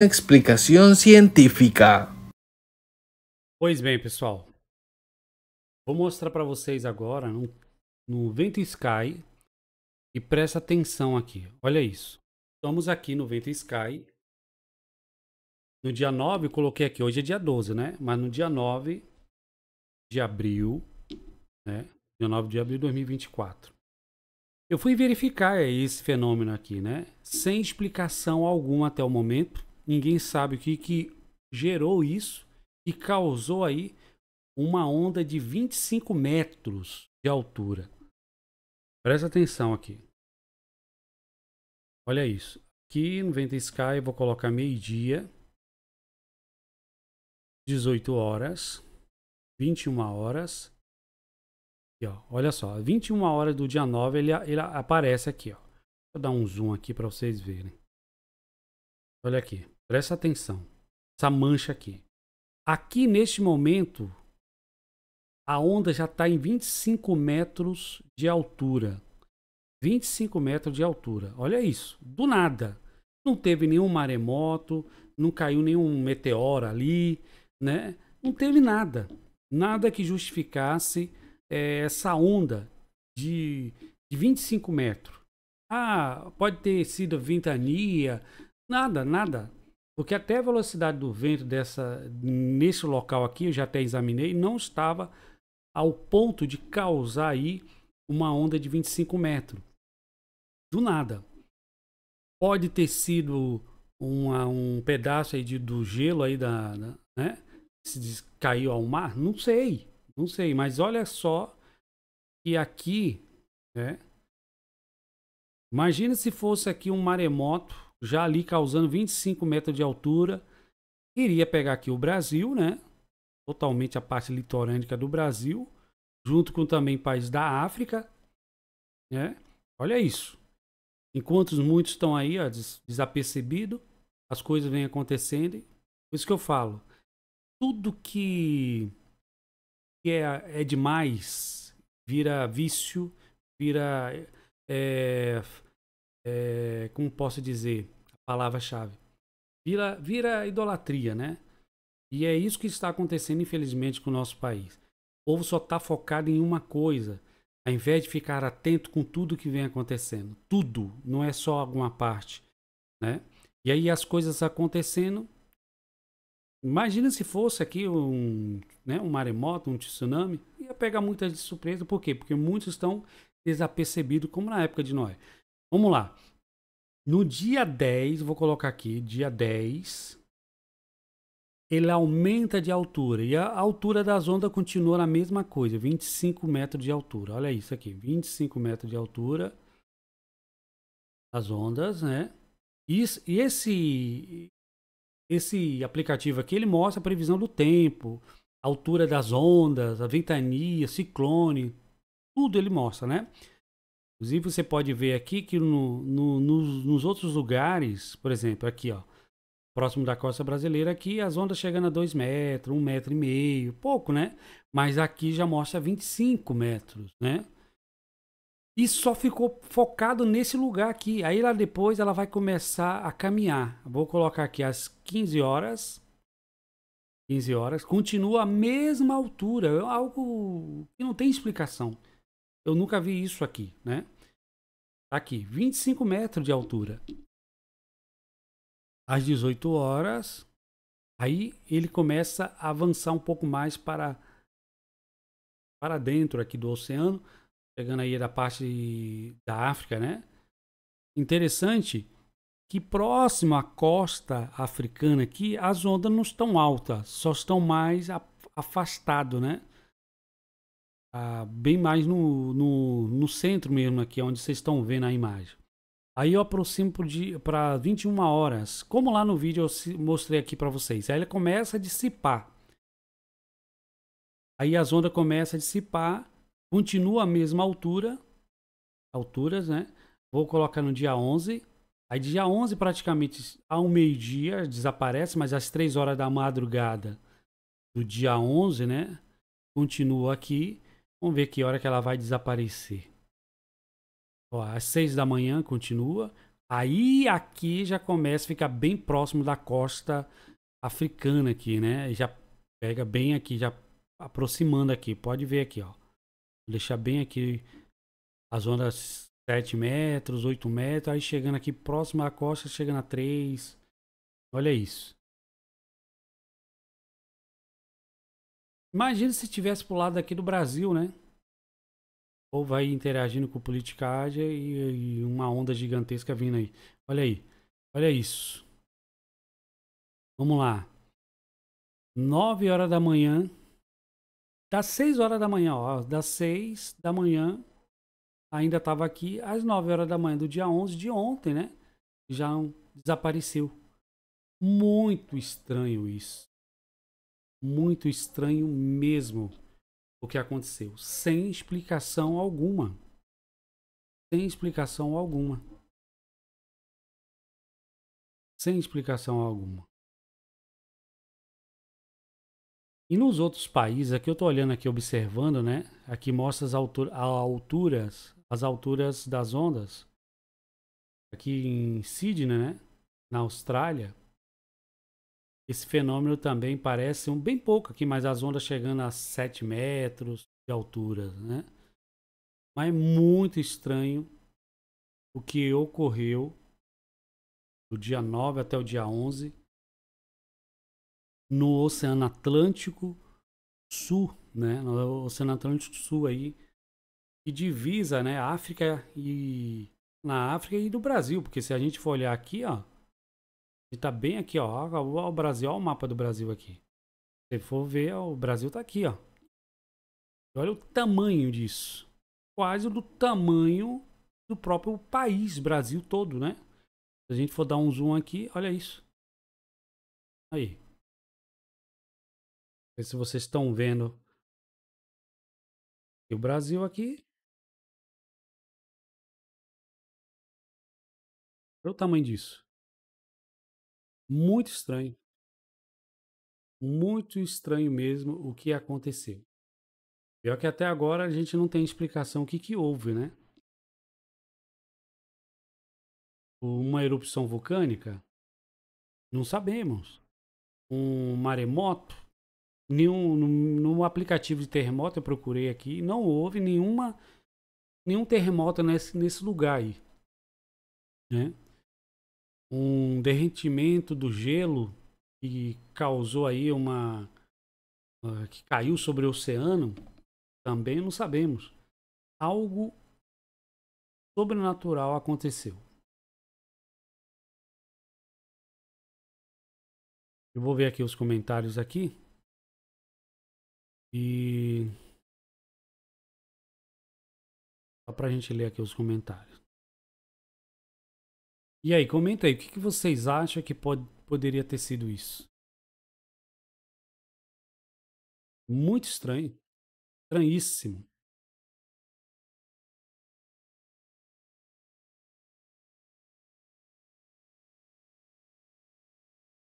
explicação científica. Pois bem, pessoal. Vou mostrar para vocês agora no, no Vento Sky e presta atenção aqui. Olha isso. Estamos aqui no Vento Sky. No dia 9, eu coloquei aqui, hoje é dia 12, né? Mas no dia 9 de abril, né? Dia 9 de abril de 2024. Eu fui verificar esse fenômeno aqui, né? Sem explicação alguma até o momento. Ninguém sabe o que, que gerou isso e causou aí uma onda de 25 metros de altura. Presta atenção aqui. Olha isso. Aqui no Venta Sky eu vou colocar meio-dia, 18 horas, 21 horas. Aqui, ó, olha só, 21 horas do dia 9 ele, ele aparece aqui. Ó. Vou dar um zoom aqui para vocês verem. Olha aqui. Presta atenção. Essa mancha aqui. Aqui neste momento, a onda já está em 25 metros de altura. 25 metros de altura. Olha isso. Do nada. Não teve nenhum maremoto, não caiu nenhum meteoro ali, né? Não teve nada. Nada que justificasse é, essa onda de, de 25 metros. Ah, pode ter sido ventania. Nada, nada. Porque até a velocidade do vento dessa, nesse local aqui, eu já até examinei, não estava ao ponto de causar aí uma onda de 25 metros. Do nada. Pode ter sido uma, um pedaço aí de, do gelo aí da, da né? Se diz, caiu ao mar, não sei, não sei, mas olha só que aqui, né? Imagina se fosse aqui um maremoto já ali causando 25 metros de altura. Iria pegar aqui o Brasil, né? Totalmente a parte litorânica do Brasil, junto com também países da África, né? Olha isso. Enquanto muitos estão aí, ó, desapercebido, as coisas vêm acontecendo. Por isso que eu falo, tudo que é, é demais vira vício, vira é, é, como posso dizer, a palavra-chave, vira, vira idolatria, né? E é isso que está acontecendo, infelizmente, com o nosso país. O povo só está focado em uma coisa, ao invés de ficar atento com tudo que vem acontecendo. Tudo, não é só alguma parte, né? E aí as coisas acontecendo. Imagina se fosse aqui um, né, um maremoto, um tsunami, ia pegar muitas de surpresa. Por quê? Porque muitos estão desapercebidos, como na época de Noé. Vamos lá. No dia 10, vou colocar aqui, dia 10, ele aumenta de altura. E a altura das ondas continua na mesma coisa, 25 metros de altura. Olha isso aqui, 25 metros de altura. das ondas, né? E, e esse, esse aplicativo aqui, ele mostra a previsão do tempo, a altura das ondas, a ventania, ciclone, tudo ele mostra, né? Inclusive, você pode ver aqui que no, no, nos, nos, outros lugares, por exemplo, aqui, ó, próximo da costa brasileira, aqui as ondas chegando a 2 metros, 1 um metro e meio, pouco, né? Mas aqui já mostra 25 metros, né? E só ficou focado nesse lugar aqui. Aí lá depois ela vai começar a caminhar. Vou colocar aqui às 15 horas. 15 horas. Continua a mesma altura. É algo que não tem explicação. Eu nunca vi isso aqui, né? Tá aqui, 25 metros de altura. Às 18 horas, aí ele começa a avançar um pouco mais para para dentro aqui do oceano, chegando aí da parte da África, né? Interessante que próximo à costa africana aqui, as ondas não estão altas, só estão mais afastado, né? ah, bem mais no, no, no, centro mesmo aqui, onde vocês estão vendo a imagem. Aí eu aproximo para 21 horas, como lá no vídeo eu mostrei aqui para vocês. Aí ela começa a dissipar. Aí as ondas começam a dissipar, continua a mesma altura, alturas, né? Vou colocar no dia 11. Aí dia 11 praticamente ao meio-dia desaparece, mas às 3 horas da madrugada do dia 11, né? Continua aqui Vamos ver que hora que ela vai desaparecer. Ó, às seis da manhã continua. Aí aqui já começa a ficar bem próximo da costa africana aqui, né? Já pega bem aqui, já aproximando aqui. Pode ver aqui, ó. Vou deixar bem aqui as ondas 7 metros, 8 metros. Aí chegando aqui próximo à costa, chegando a 3. Olha isso. Imagina se tivesse pro lado aqui do Brasil, né? Ou vai interagindo com politicagem e, e uma onda gigantesca vindo aí. Olha aí. Olha isso. Vamos lá. 9 horas da manhã. Das 6 horas da manhã, ó. Das 6 da manhã, ainda estava aqui. Às 9 horas da manhã do dia 11 de ontem, né? Já desapareceu. Muito estranho isso muito estranho mesmo o que aconteceu, sem explicação alguma. Sem explicação alguma. Sem explicação alguma. E nos outros países, aqui eu estou olhando aqui, observando, né? Aqui mostra as altura, alturas, as alturas das ondas. Aqui em Sydney, né? Na Austrália, esse fenômeno também parece um bem pouco aqui, mas as ondas chegando a 7 metros de altura, né? Mas é muito estranho o que ocorreu do dia 9 até o dia 11 no Oceano Atlântico Sul, né? No Oceano Atlântico Sul aí que divisa, né, África e na África e do Brasil, porque se a gente for olhar aqui, ó, gente tá bem aqui, ó. Olha o Brasil, olha o mapa do Brasil aqui. Se for ver, o Brasil tá aqui, ó. olha o tamanho disso. Quase do tamanho do próprio país, Brasil todo, né? Se a gente for dar um zoom aqui, olha isso. Aí. Não sei se vocês estão vendo. E o Brasil aqui. Olha o tamanho disso. Muito estranho. Muito estranho mesmo o que aconteceu. Pior que até agora a gente não tem explicação o que, que houve, né? Uma erupção vulcânica? Não sabemos. Um maremoto? Nenhum, no, aplicativo de terremoto eu procurei aqui, não houve nenhuma, nenhum terremoto nesse, nesse lugar aí. Né? um derretimento do gelo que causou aí uma uh, que caiu sobre o oceano, também não sabemos. Algo sobrenatural aconteceu. Eu vou ver aqui os comentários aqui. E só para a gente ler aqui os comentários. E aí, comenta aí, o que, que vocês acham que poderia ter sido isso? Muito estranho. Estranhíssimo.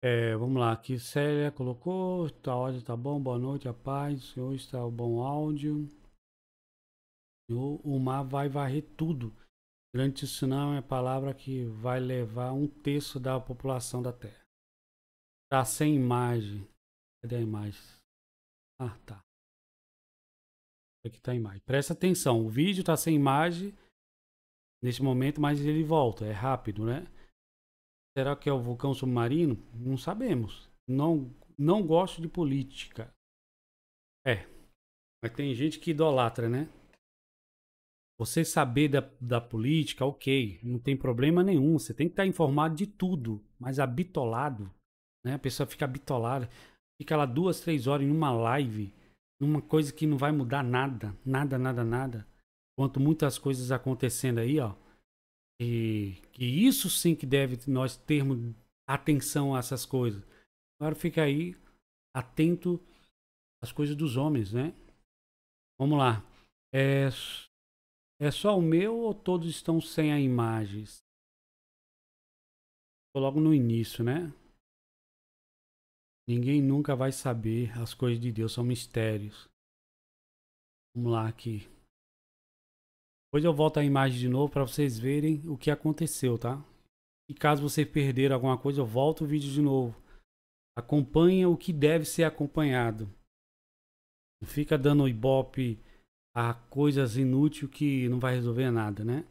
É, vamos lá, aqui Célia colocou, tá áudio tá bom, boa noite, a paz, senhor está o bom áudio. O, o mar vai varrer tudo. Grande tsunami é a palavra que vai levar um terço da população da Terra. Tá sem imagem. Cadê a imagem? Ah, tá. Aqui tá a imagem. Presta atenção, o vídeo tá sem imagem neste momento, mas ele volta. É rápido, né? Será que é o vulcão submarino? Não sabemos. Não, não gosto de política. É. Mas tem gente que idolatra, né? Você saber da, da política, ok, não tem problema nenhum. Você tem que estar informado de tudo, mas habitolado Né? A pessoa fica habitolada fica lá duas, três horas em uma live, numa coisa que não vai mudar nada, nada, nada, nada. Quanto muitas coisas acontecendo aí, ó. E que isso sim que deve nós termos atenção a essas coisas. Agora fica aí atento às coisas dos homens, né? Vamos lá. É, é só o meu ou todos estão sem a imagens? Tô logo no início, né? Ninguém nunca vai saber, as coisas de Deus são mistérios. Vamos lá aqui. Depois eu volto a imagem de novo para vocês verem o que aconteceu, tá? E caso você perder alguma coisa, eu volto o vídeo de novo. Acompanha o que deve ser acompanhado. Não fica dando ibope a coisas inúteis que não vai resolver nada, né?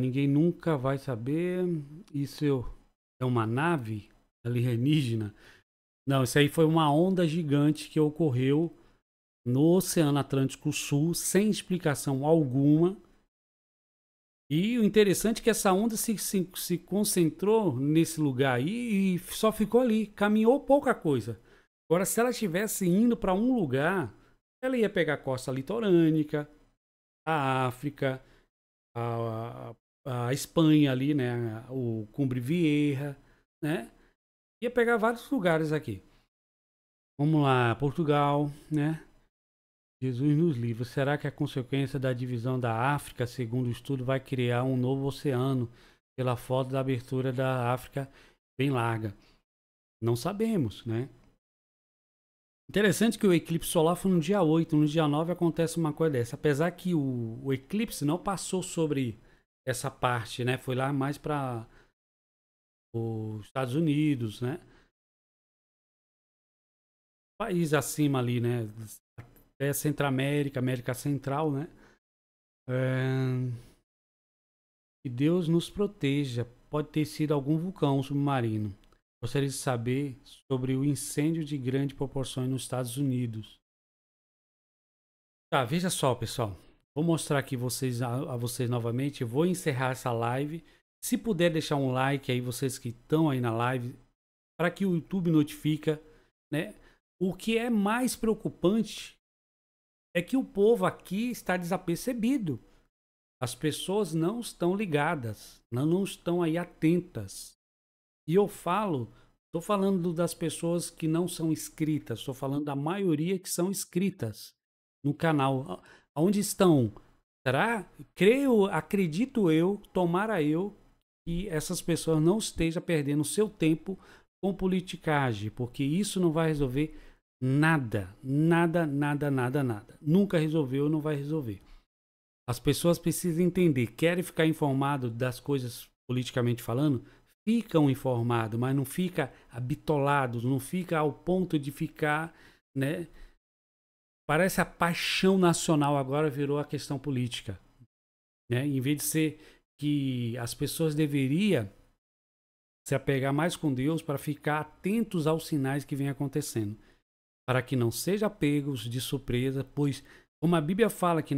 ninguém nunca vai saber. Isso é, é uma nave alienígena? Não, isso aí foi uma onda gigante que ocorreu no Oceano Atlântico Sul, sem explicação alguma. E o interessante é que essa onda se, se, se concentrou nesse lugar aí e só ficou ali, caminhou pouca coisa. Agora, se ela estivesse indo para um lugar ela ia pegar a costa litorânea, a África, a, a, a, Espanha ali, né? O Cumbre Vieira, né? Ia pegar vários lugares aqui. Vamos lá, Portugal, né? Jesus nos livros. Será que a consequência da divisão da África, segundo o estudo, vai criar um novo oceano pela foto da abertura da África bem larga? Não sabemos, né? Interessante que o eclipse solar foi no dia 8, no dia 9 acontece uma coisa dessa. Apesar que o, o eclipse não passou sobre essa parte, né? Foi lá mais para os Estados Unidos, né? País acima ali, né? Até Centro-América, América Central, né? É... Que Deus nos proteja. Pode ter sido algum vulcão submarino. Gostaria de saber sobre o incêndio de grande proporção nos Estados Unidos. Tá, veja só, pessoal. Vou mostrar aqui vocês, a, a vocês novamente. vou encerrar essa live. Se puder deixar um like aí, vocês que estão aí na live, para que o YouTube notifica, né? O que é mais preocupante é que o povo aqui está desapercebido. As pessoas não estão ligadas, não, não estão aí atentas. E eu falo, estou falando das pessoas que não são inscritas, estou falando da maioria que são inscritas no canal. Onde estão? Será? Creio, acredito eu, tomara eu, que essas pessoas não estejam perdendo seu tempo com politicagem, porque isso não vai resolver nada, nada, nada, nada, nada. Nunca resolveu, não vai resolver. As pessoas precisam entender, querem ficar informado das coisas politicamente falando, ficam informados, mas não fica abitolados, não fica ao ponto de ficar, né? Parece a paixão nacional agora virou a questão política, né? Em vez de ser que as pessoas deveriam se apegar mais com Deus para ficar atentos aos sinais que vem acontecendo, para que não seja pegos de surpresa, pois como a Bíblia fala que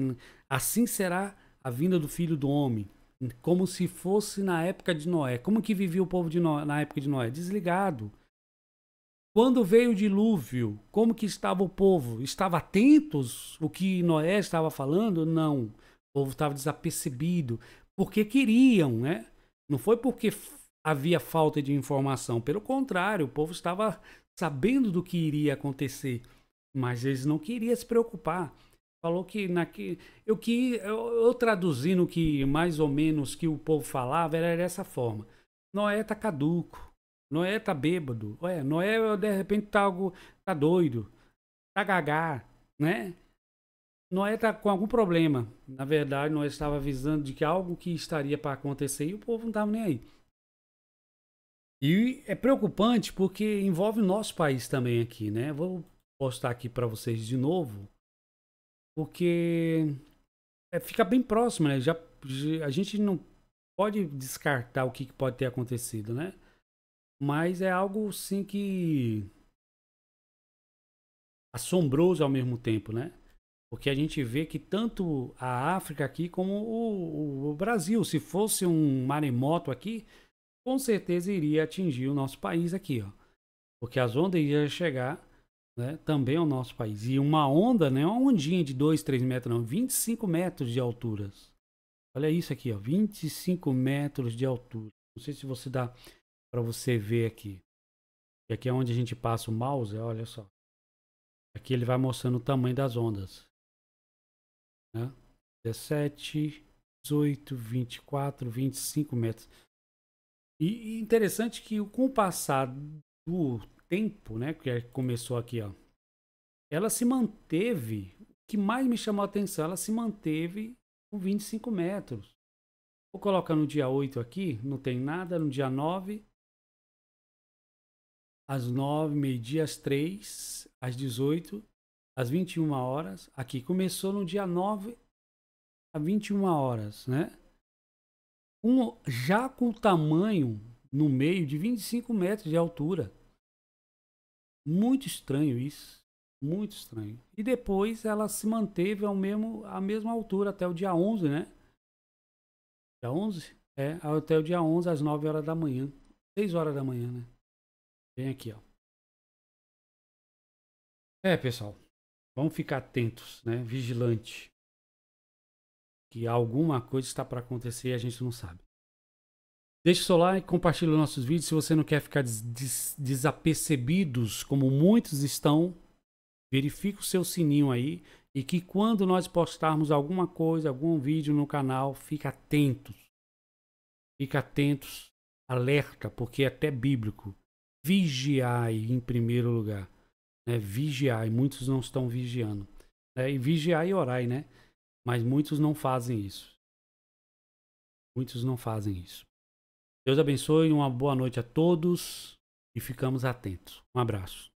assim será a vinda do Filho do Homem, como se fosse na época de Noé. Como que vivia o povo de Noé, na época de Noé? Desligado. Quando veio o dilúvio, como que estava o povo? Estava atentos o que Noé estava falando? Não. O povo estava desapercebido, porque queriam, né? Não foi porque havia falta de informação, pelo contrário, o povo estava sabendo do que iria acontecer, mas eles não queriam se preocupar falou que naque, eu que eu, eu traduzindo que mais ou menos que o povo falava era dessa forma. Noé tá caduco, Noé tá bêbado, Ué, Noé de repente tá algo tá doido, tá gagá, né? Noé tá com algum problema. Na verdade, Noé estava avisando de que algo que estaria para acontecer e o povo não tava nem aí. E é preocupante porque envolve o nosso país também aqui, né? Vou postar aqui para vocês de novo porque é, fica bem próximo, né? Já, a gente não pode descartar o que, pode ter acontecido, né? Mas é algo sim que assombroso ao mesmo tempo, né? Porque a gente vê que tanto a África aqui como o, o, Brasil, se fosse um maremoto aqui, com certeza iria atingir o nosso país aqui, ó. Porque as ondas iam chegar né? Também ao nosso país. E uma onda, né? Uma ondinha de 2, 3 metros, não, 25 metros de altura. Olha isso aqui, ó, 25 metros de altura. Não sei se você dá para você ver aqui. E aqui é onde a gente passa o mouse, olha só. Aqui ele vai mostrando o tamanho das ondas. Né? 17, 18, 24, 25 metros. e interessante que com o passar do tempo, né, que é, começou aqui, ó, ela se manteve, o que mais me chamou a atenção, ela se manteve com 25 metros. Vou colocar no dia 8 aqui, não tem nada, no dia 9, às 9, meio-dia, às 3, às 18, às 21 horas. Aqui começou no dia 9 a 21 horas, né? Um, já com o tamanho no meio de 25 metros de altura. Muito estranho isso. Muito estranho. E depois ela se manteve ao mesmo, à mesma altura até o dia 11, né? Dia 11? É, até o dia 11 às 9 horas da manhã. 6 horas da manhã, né? Vem aqui, ó. É, pessoal. Vamos ficar atentos, né? Vigilante. Que alguma coisa está para acontecer e a gente não sabe. Deixe seu like, compartilhe nossos vídeos. Se você não quer ficar des des desapercebidos, como muitos estão, verifique o seu sininho aí. E que quando nós postarmos alguma coisa, algum vídeo no canal, fique atentos. Fique atentos, alerta, porque é até bíblico. Vigiai em primeiro lugar. Né? Vigiai, muitos não estão vigiando. Né? E vigiai e orai, né? Mas muitos não fazem isso. Muitos não fazem isso. Deus abençoe, uma boa noite a todos e ficamos atentos. Um abraço.